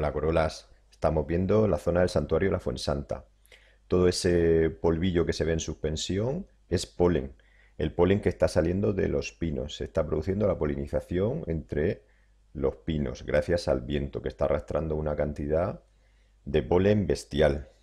la Corolas, estamos viendo la zona del santuario de la Fuensanta. Todo ese polvillo que se ve en suspensión es polen. El polen que está saliendo de los pinos. Se está produciendo la polinización entre los pinos gracias al viento que está arrastrando una cantidad de polen bestial.